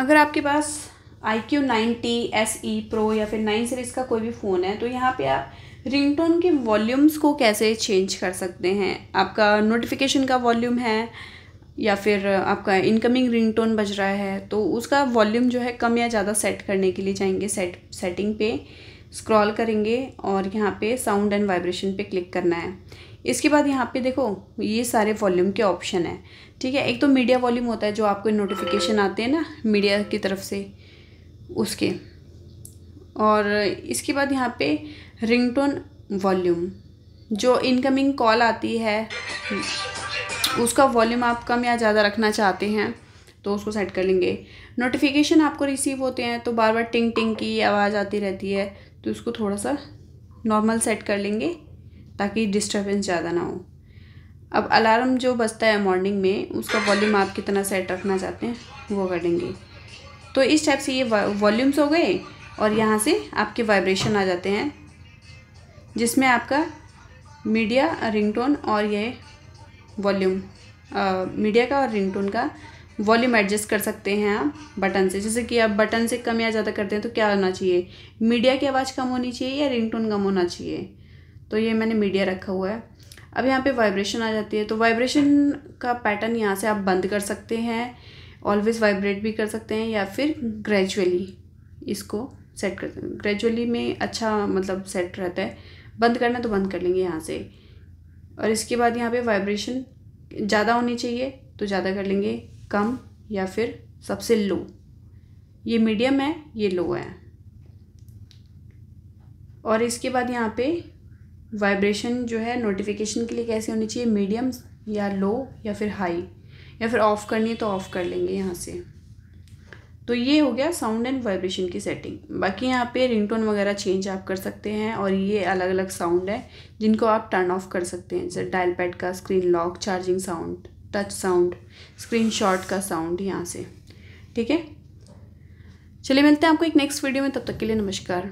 अगर आपके पास iQOO ninety S E pro या फिर नाइन सीरीज़ का कोई भी फ़ोन है तो यहाँ पे आप रिंगटोन के वॉल्यूम्स को कैसे चेंज कर सकते हैं आपका नोटिफिकेशन का वॉल्यूम है या फिर आपका इनकमिंग रिंगटोन बज रहा है तो उसका वॉल्यूम जो है कम या ज़्यादा सेट करने के लिए जाएंगे सेट सेटिंग पे स्क्रॉल करेंगे और यहाँ पे साउंड एंड वाइब्रेशन पे क्लिक करना है इसके बाद यहाँ पे देखो ये सारे वॉल्यूम के ऑप्शन है ठीक है एक तो मीडिया वॉल्यूम होता है जो आपको नोटिफिकेशन आते हैं ना मीडिया की तरफ से उसके और इसके बाद यहाँ पे रिंगटोन वॉल्यूम जो इनकमिंग कॉल आती है उसका वॉल्यूम आप कम या ज़्यादा रखना चाहते हैं तो उसको सेट कर लेंगे नोटिफिकेशन आपको रिसीव होते हैं तो बार बार टिंग टिंग की आवाज़ आती रहती है तो उसको थोड़ा सा नॉर्मल सेट कर लेंगे ताकि डिस्टर्बेंस ज़्यादा ना हो अब अलार्म जो बजता है मॉर्निंग में उसका वॉल्यूम आप कितना सेट रखना चाहते हैं वो करेंगे तो इस टाइप से ये वॉल्यूम्स हो गए और यहाँ से आपके वाइब्रेशन आ जाते हैं जिसमें आपका मीडिया रिंगटोन और ये वॉल्यूम मीडिया का और रिंगटोन का वॉल्यूम एडजस्ट कर सकते हैं आप बटन से जैसे कि आप बटन से कम या ज़्यादा करते हैं तो क्या होना चाहिए मीडिया की आवाज़ कम होनी चाहिए या रिंगटोन कम होना चाहिए तो ये मैंने मीडिया रखा हुआ है अब यहाँ पे वाइब्रेशन आ जाती है तो वाइब्रेशन का पैटर्न यहाँ से आप बंद कर सकते हैं ऑलवेज वाइब्रेट भी कर सकते हैं या फिर ग्रेजुअली इसको सेट कर ग्रेजुअली में अच्छा मतलब सेट रहता है बंद करना तो बंद कर लेंगे यहाँ से और इसके बाद यहाँ पे वाइब्रेशन ज़्यादा होनी चाहिए तो ज़्यादा कर लेंगे कम या फिर सबसे लो ये मीडियम है ये लो है और इसके बाद यहाँ पे वाइब्रेशन जो है नोटिफिकेशन के लिए कैसे होनी चाहिए मीडियम या लो या फिर हाई या फिर ऑफ़ करनी है तो ऑफ़ कर लेंगे यहाँ से तो ये हो गया साउंड एंड वाइब्रेशन की सेटिंग बाकी यहाँ पे रिंगटोन वगैरह चेंज आप कर सकते हैं और ये अलग अलग साउंड है जिनको आप टर्न ऑफ कर सकते हैं जैसे डायल पैड का screen lock charging sound touch sound screenshot का साउंड यहाँ से ठीक है चलिए मिलते हैं आपको एक नेक्स्ट वीडियो में तब तक के लिए नमस्कार